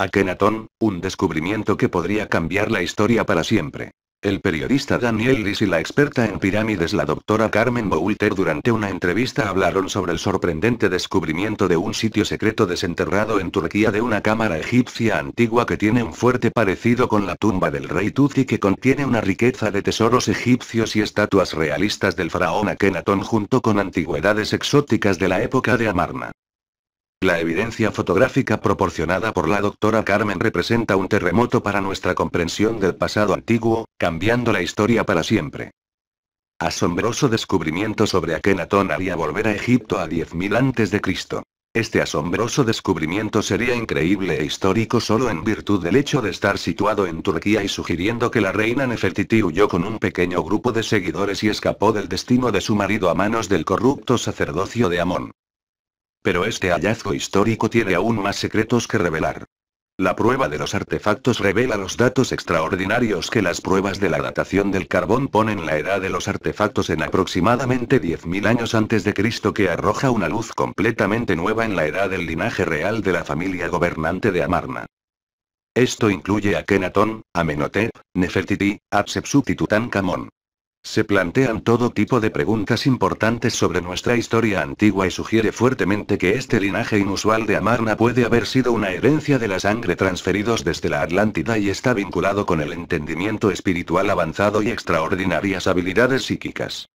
Akenatón, un descubrimiento que podría cambiar la historia para siempre. El periodista Daniel Riz y la experta en pirámides la doctora Carmen Boulter durante una entrevista hablaron sobre el sorprendente descubrimiento de un sitio secreto desenterrado en Turquía de una cámara egipcia antigua que tiene un fuerte parecido con la tumba del rey Tutsi que contiene una riqueza de tesoros egipcios y estatuas realistas del faraón Akenatón junto con antigüedades exóticas de la época de Amarna. La evidencia fotográfica proporcionada por la doctora Carmen representa un terremoto para nuestra comprensión del pasado antiguo, cambiando la historia para siempre. Asombroso descubrimiento sobre Akenatón haría volver a Egipto a 10.000 a.C. Este asombroso descubrimiento sería increíble e histórico solo en virtud del hecho de estar situado en Turquía y sugiriendo que la reina Nefertiti huyó con un pequeño grupo de seguidores y escapó del destino de su marido a manos del corrupto sacerdocio de Amón. Pero este hallazgo histórico tiene aún más secretos que revelar. La prueba de los artefactos revela los datos extraordinarios que las pruebas de la datación del carbón ponen la edad de los artefactos en aproximadamente 10.000 años antes de Cristo que arroja una luz completamente nueva en la edad del linaje real de la familia gobernante de Amarna. Esto incluye a Kenatón, Amenhotep, Nefertiti, Hatshepsut y Tutankamón. Se plantean todo tipo de preguntas importantes sobre nuestra historia antigua y sugiere fuertemente que este linaje inusual de Amarna puede haber sido una herencia de la sangre transferidos desde la Atlántida y está vinculado con el entendimiento espiritual avanzado y extraordinarias habilidades psíquicas.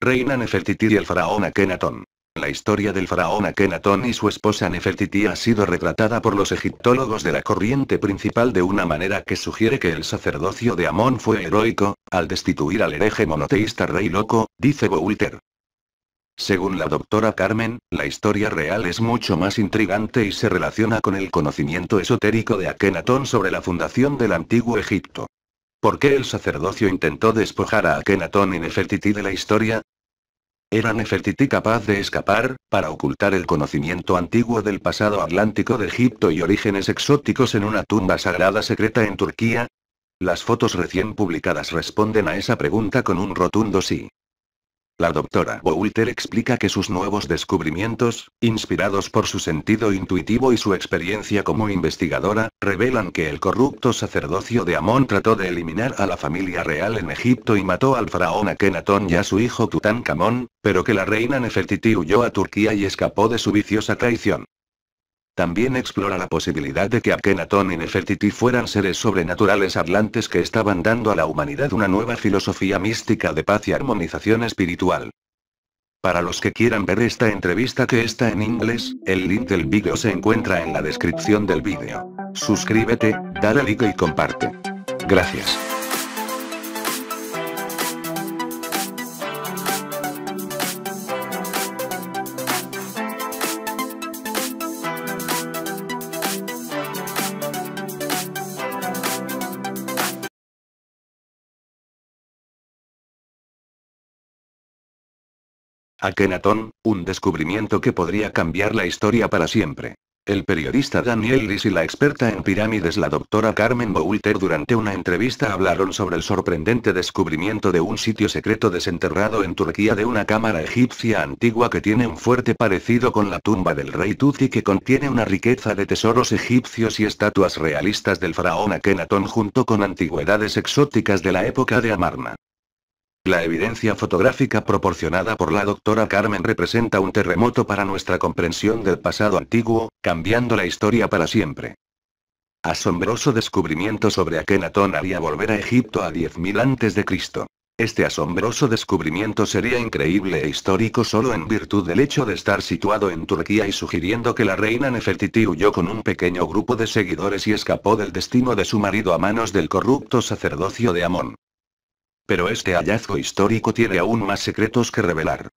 Reina Nefertiti y el faraón Akenatón. La historia del faraón Akenatón y su esposa Nefertiti ha sido retratada por los egiptólogos de la corriente principal de una manera que sugiere que el sacerdocio de Amón fue heroico, al destituir al hereje monoteísta rey loco, dice Boulter. Según la doctora Carmen, la historia real es mucho más intrigante y se relaciona con el conocimiento esotérico de Akenatón sobre la fundación del antiguo Egipto. ¿Por qué el sacerdocio intentó despojar a Akenatón y Nefertiti de la historia? ¿Era Nefertiti capaz de escapar, para ocultar el conocimiento antiguo del pasado atlántico de Egipto y orígenes exóticos en una tumba sagrada secreta en Turquía? Las fotos recién publicadas responden a esa pregunta con un rotundo sí. La doctora Boulter explica que sus nuevos descubrimientos, inspirados por su sentido intuitivo y su experiencia como investigadora, revelan que el corrupto sacerdocio de Amón trató de eliminar a la familia real en Egipto y mató al faraón Akenatón y a su hijo Tutankamón, pero que la reina Nefertiti huyó a Turquía y escapó de su viciosa traición. También explora la posibilidad de que Akhenaton y Nefertiti fueran seres sobrenaturales hablantes que estaban dando a la humanidad una nueva filosofía mística de paz y armonización espiritual. Para los que quieran ver esta entrevista que está en inglés, el link del vídeo se encuentra en la descripción del vídeo. Suscríbete, dale like y comparte. Gracias. Akenatón, un descubrimiento que podría cambiar la historia para siempre. El periodista Daniel Lis y la experta en pirámides la doctora Carmen Boulter durante una entrevista hablaron sobre el sorprendente descubrimiento de un sitio secreto desenterrado en Turquía de una cámara egipcia antigua que tiene un fuerte parecido con la tumba del rey Tut y que contiene una riqueza de tesoros egipcios y estatuas realistas del faraón Akenatón junto con antigüedades exóticas de la época de Amarna. La evidencia fotográfica proporcionada por la doctora Carmen representa un terremoto para nuestra comprensión del pasado antiguo, cambiando la historia para siempre. Asombroso descubrimiento sobre Akenatón haría volver a Egipto a 10.000 a.C. Este asombroso descubrimiento sería increíble e histórico solo en virtud del hecho de estar situado en Turquía y sugiriendo que la reina Nefertiti huyó con un pequeño grupo de seguidores y escapó del destino de su marido a manos del corrupto sacerdocio de Amón. Pero este hallazgo histórico tiene aún más secretos que revelar.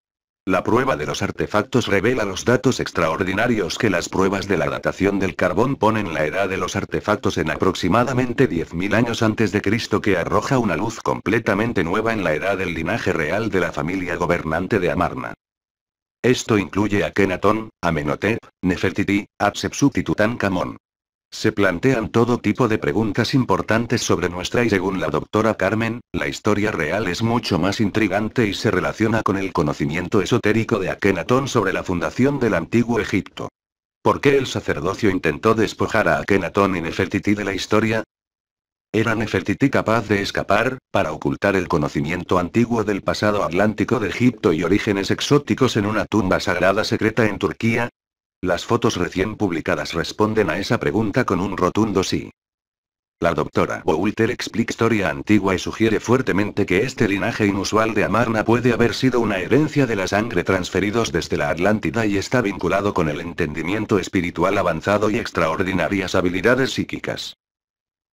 La prueba de los artefactos revela los datos extraordinarios que las pruebas de la datación del carbón ponen la edad de los artefactos en aproximadamente 10.000 años antes de Cristo que arroja una luz completamente nueva en la edad del linaje real de la familia gobernante de Amarna. Esto incluye a Kenatón, Amenhotep, Nefertiti, Hatshepsut y Tutankamón. Se plantean todo tipo de preguntas importantes sobre nuestra y según la doctora Carmen, la historia real es mucho más intrigante y se relaciona con el conocimiento esotérico de Akenatón sobre la fundación del antiguo Egipto. ¿Por qué el sacerdocio intentó despojar a Akenatón y Nefertiti de la historia? ¿Era Nefertiti capaz de escapar, para ocultar el conocimiento antiguo del pasado atlántico de Egipto y orígenes exóticos en una tumba sagrada secreta en Turquía? Las fotos recién publicadas responden a esa pregunta con un rotundo sí. La doctora Boulter explica historia antigua y sugiere fuertemente que este linaje inusual de Amarna puede haber sido una herencia de la sangre transferidos desde la Atlántida y está vinculado con el entendimiento espiritual avanzado y extraordinarias habilidades psíquicas.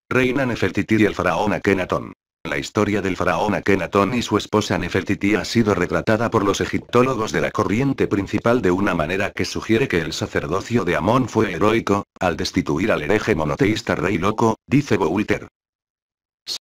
Reina Nefertiti y el faraón Akenatón. La historia del faraón Akenatón y su esposa Nefertiti ha sido retratada por los egiptólogos de la corriente principal de una manera que sugiere que el sacerdocio de Amón fue heroico, al destituir al hereje monoteísta rey loco, dice Boulter.